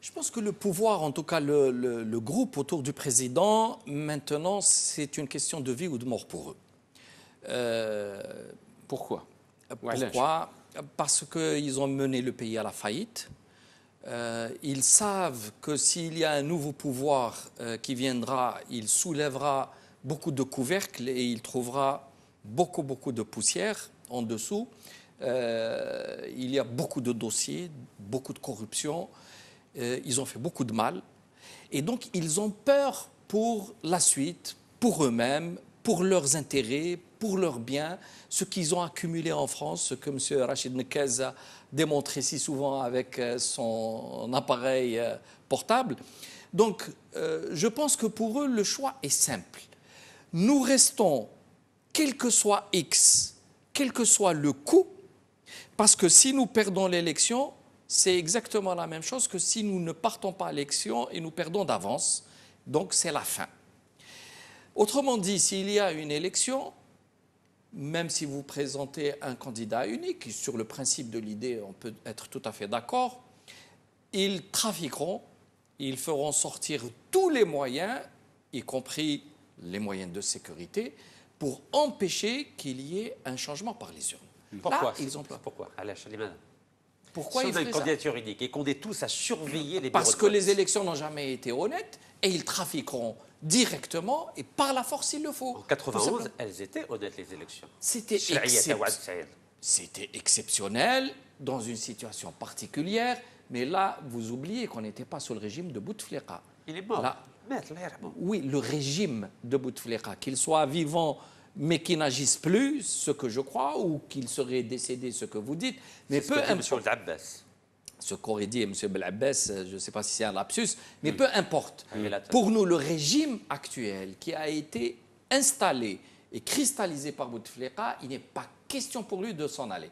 Je pense que le pouvoir, en tout cas le, groupe autour du président, maintenant, c'est une question de vie ou de mort pour eux. Euh, pourquoi Pourquoi Parce qu'ils ont mené le pays à la faillite. Euh, ils savent que s'il y a un nouveau pouvoir euh, qui viendra, il soulèvera beaucoup de couvercles et il trouvera beaucoup, beaucoup de poussière en dessous. il y a beaucoup de dossiers, beaucoup de corruption. Euh, ils ont fait beaucoup de mal. Et donc, ils ont peur pour la suite, pour eux-mêmes, pour leurs intérêts, pour leurs biens, ce qu'ils ont accumulé en France, ce que M. Rachid Nekez a démontré si souvent avec euh, son appareil euh, portable. Donc, je pense que pour eux, le choix est simple. Nous restons, quel que soit X, quel que soit le coût, parce que si nous perdons l'élection, c'est exactement la même chose que si nous ne partons pas à l'élection et nous perdons d'avance. Donc c'est la fin. Autrement dit, s'il y a une élection, même si vous présentez un candidat unique, sur le principe de l'idée, on peut être tout à fait d'accord, ils trafiqueront, ils feront sortir tous les moyens, y compris les moyens de sécurité, pour empêcher qu'il y ait un changement par les urnes. Pourquoi Pourquoi pourquoi ils une juridique et qu'on est tous à surveiller les Parce que les élections n'ont jamais été honnêtes et ils trafiqueront directement et par la force il le faut. En 1991, elles étaient honnêtes les élections. C'était exceptionnel. C'était exceptionnel dans une situation particulière, mais là vous oubliez qu'on n'était pas sous le régime de Bouteflika. Il est mort. oui, le régime de Bouteflika, qu'il soit vivant mais qui n'agisse plus, ce que je crois, ou qu'il serait décédé, ce que vous dites. Mais peu importe. Ce qu'aurait dit M. Abbas, euh, je ne sais pas si c'est un lapsus, mais hmm. peu importe. Pour nous, le régime actuel qui a été installé et cristallisé par Bouteflika, il n'est pas question pour lui de s'en aller.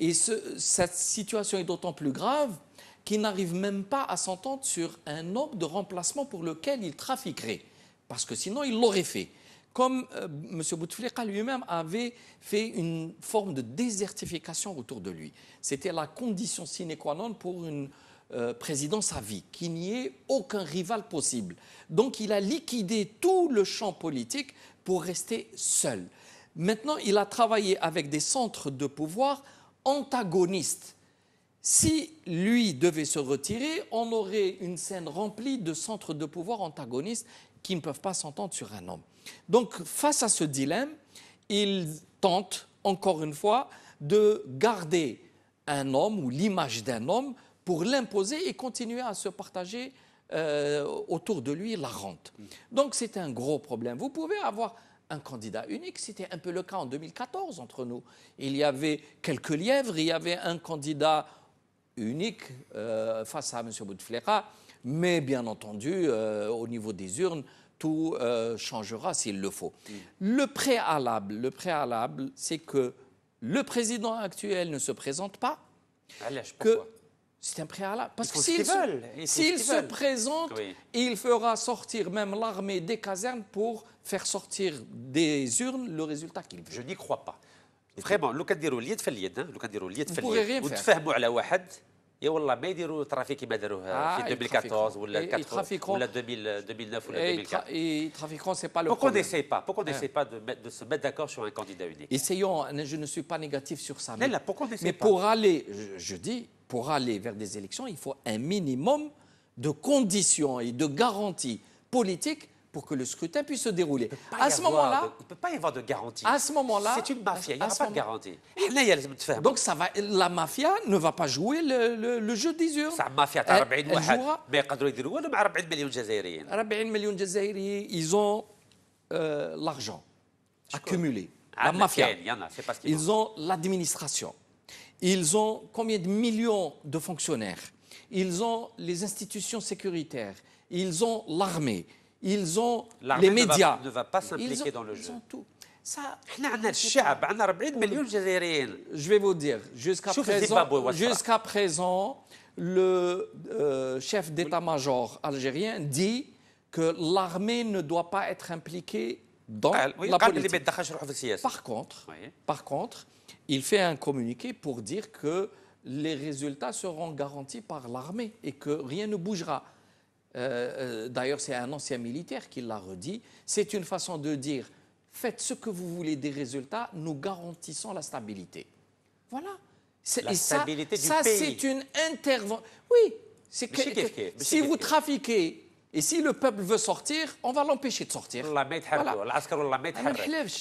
Et cette situation est d'autant plus grave qu'il n'arrive même pas à s'entendre sur un homme de remplacement pour lequel il trafiquerait, parce que sinon il l'aurait fait comme euh, M. Bouteflika lui-même avait fait une forme de désertification autour de lui. C'était la condition sine qua non pour une euh, présidence à vie, qu'il n'y ait aucun rival possible. Donc il a liquidé tout le champ politique pour rester seul. Maintenant, il a travaillé avec des centres de pouvoir antagonistes. Si lui devait se retirer, on aurait une scène remplie de centres de pouvoir antagonistes qui ne peuvent pas s'entendre sur un homme. Donc face à ce dilemme, il tente encore une fois de garder un homme ou l'image d'un homme pour l'imposer et continuer à se partager euh, autour de lui la rente. Donc c'est un gros problème. Vous pouvez avoir un candidat unique, c'était un peu le cas en 2014 entre nous. Il y avait quelques lièvres, il y avait un candidat unique euh, face à M. Bouteflika, mais bien entendu, euh, au niveau des urnes, tout euh, changera s'il le faut. Mm. Le préalable, le préalable, c'est que le président actuel ne se présente pas. Ah, c'est un préalable. Parce que s'il se, se présente, il fera sortir même l'armée des casernes pour faire sortir des urnes le résultat qu'il veut. Je n'y crois pas. Vraiment, fait l'ied, hein. Vous ne pouvez Vous اي والله ما يديروا ترافيك يبادروها في 2014 ولا 2004 ولا 2009 ولا 2004 يترافيكون سي با لو Pourquoi on n'essaye pas Pourquoi on hein. n'essaye pas de, se mettre d'accord sur un candidat unique Essayons, hein, je ne suis pas négatif sur ça. Mais, pour aller, je dis, pour aller vers des élections, il faut un minimum de conditions et de garanties politiques pour que le scrutin puisse se dérouler. À ce moment-là, il ne peut pas y avoir de garantie. À ce moment-là, c'est une mafia. Il n'y a pas de garantie. Donc la mafia ne va pas jouer le, jeu des urnes. Ça mafia. Elle, elle de Mais ils ont euh, l'argent accumulé. Ah, la mafia. Ils ont l'administration. Ils ont combien de millions de fonctionnaires Ils ont les institutions sécuritaires. Ils ont l'armée ils ont les médias. ne va pas s'impliquer dans le jeu. Ils ont tout. je vais vous dire, jusqu'à présent, présent, le euh, chef d'état-major algérien dit que l'armée ne doit pas être impliquée dans ah, la politique. Par contre, par contre, il fait un communiqué pour dire que les résultats seront garantis par l'armée et que rien ne bougera. Euh, euh, d'ailleurs c'est un ancien militaire qui l'a redit, c'est une façon de dire faites ce que vous voulez des résultats, nous garantissons la stabilité. Voilà. La stabilité ça, ça, c'est une intervention. Oui, c'est si vous trafiquez et si le peuple veut sortir, on va l'empêcher de sortir. Ah,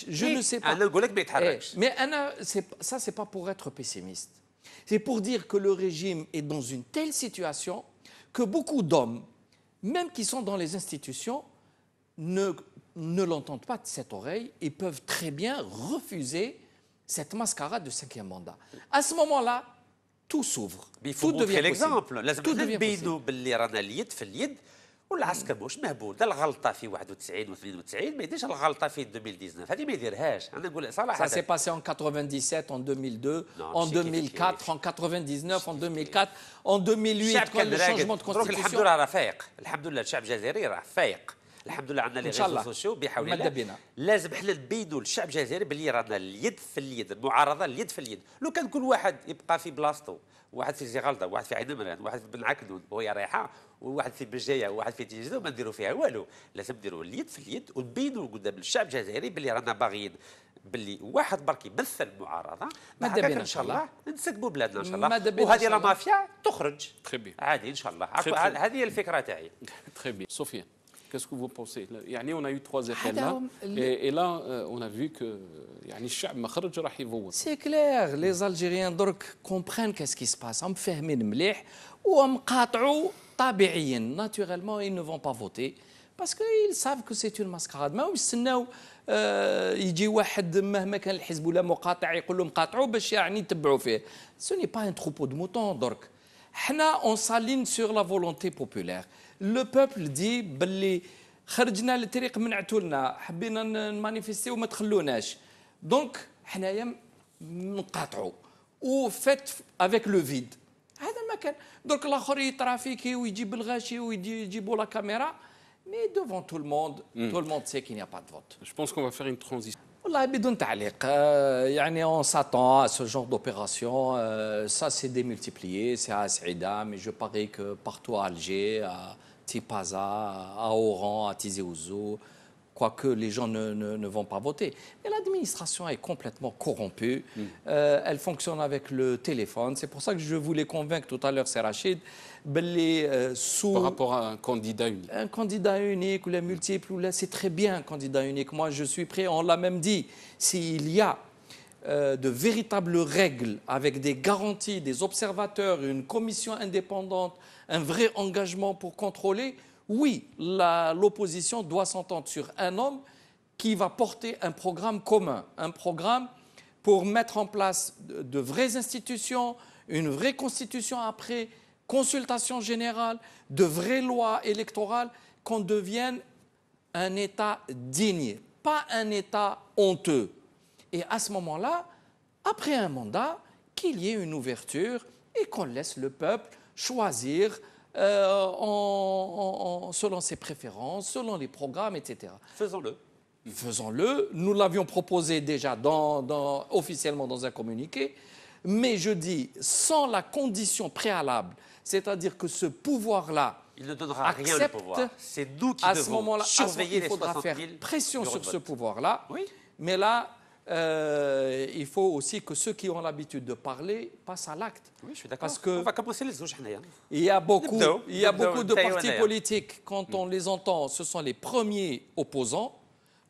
je ne sais pas. Eh, mais ça, c'est pas pour être pessimiste. C'est pour dire que le régime est dans une telle situation que beaucoup d'hommes même qui sont dans les institutions, ne, l'entendent pas de cette oreille et peuvent très bien refuser cette mascarade de cinquième mandat. À ce moment-là, tout s'ouvre. Il faut montrer l'exemple. والعسكر ماهوش مهبول ده الغلطه في 91 و 92 ما يديرش الغلطه في 2019 هذه ما يديرهاش انا نقول صراحه سا سي باسي ان 97 ان 2002 ان 2004 ان 99 ان 2004 ان 2008 كان الشعب كان راقد الحمد لله راه فايق الحمد لله الشعب الجزائري راه فايق الحمد لله عندنا لي ريزو سوسيو بحول الله لازم حنا نبينوا للشعب الجزائري باللي رانا اليد في اليد المعارضه اليد في اليد لو كان كل واحد يبقى في بلاصتو واحد في زيغالدا واحد في عين مران واحد في بن عكنون وهي رايحه وواحد في بجايه وواحد في تيجدو ما نديروا فيها والو لازم نديروا اليد في اليد ونبينوا قدام الشعب الجزائري باللي رانا باغيين باللي واحد برك يمثل المعارضه ما بينا ان شاء الله نسكبوا بلادنا ان شاء الله وهذه لا مافيا تخرج عادي ان شاء الله هذه هي الفكره تاعي تخي بيان سفيان Qu'est-ce que vous pensez On a eu trois effets là, et là, euh, on a vu que les gens vont voter. C'est clair, les Algériens comprennent ce qui se passe. Ils ne compris le problème, et ils ont coupé Naturellement, ils ne vont pas voter, parce qu'ils savent que c'est une mascarade. Mais sinon, euh, il y a quelqu'un qui, peu importe où il est, qui dit qu'il a coupé qu'ils voter. Ce n'est pas un troupeau de moutons, donc on s'aligne sur la volonté populaire. Le peuple dit donc, ou fait avec le vide. Donc, la il trafique, ou il dit belgache, ou la caméra. Mais devant tout le monde, hmm. tout le monde sait qu'il n'y a pas de vote. Je pense qu'on va faire une transition. والله بدون تعليق يعني s'attend à ce genre d'opération. Ça, s'est démultiplié c'est à Saïda mais je parie que partout à Alger à Tipaza à Oran à Tizi Ouzou quoique les gens ne, vont pas voter. Mais l'administration est complètement corrompue. Mm. Euh, elle fonctionne avec le téléphone. C'est pour ça que je voulais convaincre tout à l'heure, c'est Rachid, ben, les, euh, sous... Par rapport à un candidat unique. Un candidat unique ou les multiples, c'est très bien un candidat unique. Moi, je suis prêt, on l'a même dit, s'il y a euh, de véritables règles avec des garanties, des observateurs, une commission indépendante, un vrai engagement pour contrôler, oui, l'opposition doit s'entendre sur un homme qui va porter un programme commun, un programme pour mettre en place de, vraies institutions, une vraie constitution après, consultation générale, de vraies lois électorales, qu'on devienne un État digne, pas un État honteux. Et à ce moment-là, après un mandat, qu'il y ait une ouverture et qu'on laisse le peuple choisir euh, en, selon ses préférences, selon les programmes, etc. Faisons-le. Faisons-le. Nous l'avions proposé déjà dans, officiellement dans un communiqué, mais je dis sans la condition préalable, c'est-à-dire que ce pouvoir-là, il ne donnera rien le pouvoir. C'est qui à ce moment -là, surveiller il faudra les faire pression sur ce pouvoir-là. Oui. Mais là, euh, il faut aussi que ceux qui ont l'habitude de parler passent à l'acte. Oui, je suis d'accord. Parce que il y a beaucoup, il y a beaucoup de partis politiques, quand hmm. on les entend, ce sont les premiers opposants,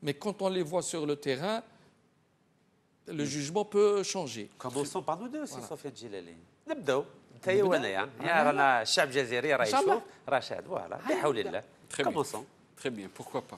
mais quand on les voit sur le terrain, le hmm. jugement peut changer. parle, nous deux ça fait Djilali. نبداو Tayouane. Il y a Rana, راه يشوف رشاد Rachid, voilà. الله. Ah Très Très bien, pourquoi pas.